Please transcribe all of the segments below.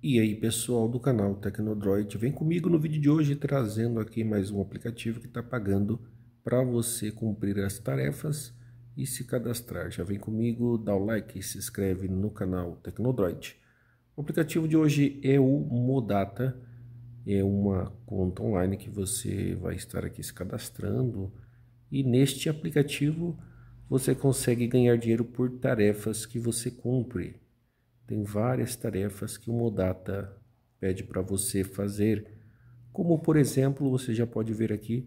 E aí pessoal do canal Tecnodroid, vem comigo no vídeo de hoje trazendo aqui mais um aplicativo que está pagando para você cumprir as tarefas e se cadastrar. Já vem comigo, dá o like e se inscreve no canal Tecnodroid. O aplicativo de hoje é o Modata, é uma conta online que você vai estar aqui se cadastrando e neste aplicativo você consegue ganhar dinheiro por tarefas que você cumpre tem várias tarefas que o Modata pede para você fazer, como por exemplo, você já pode ver aqui,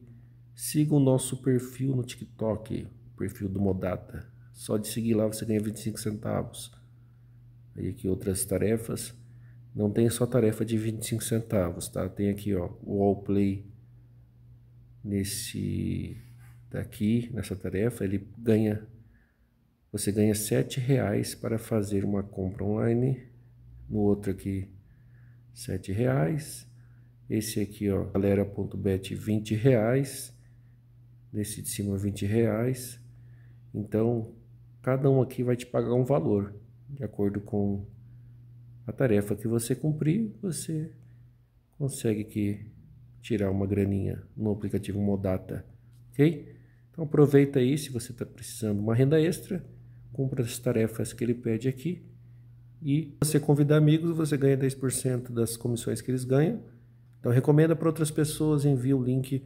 siga o nosso perfil no TikTok, perfil do Modata. Só de seguir lá você ganha 25 centavos. Aí aqui outras tarefas. Não tem só tarefa de 25 centavos, tá? Tem aqui, ó, o Play nesse daqui, nessa tarefa, ele ganha você ganha sete reais para fazer uma compra online. No outro aqui, sete reais. Esse aqui, ó, galera.bet, 20 reais. Nesse de cima, 20 reais. Então, cada um aqui vai te pagar um valor. De acordo com a tarefa que você cumprir, você consegue que tirar uma graninha no aplicativo Modata, ok? Então aproveita aí se você está precisando de uma renda extra cumpra as tarefas que ele pede aqui. E você convida amigos, você ganha 10% das comissões que eles ganham. Então recomenda para outras pessoas, envia o link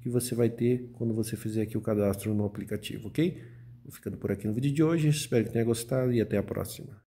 que você vai ter quando você fizer aqui o cadastro no aplicativo, ok? Vou ficando por aqui no vídeo de hoje, espero que tenha gostado e até a próxima.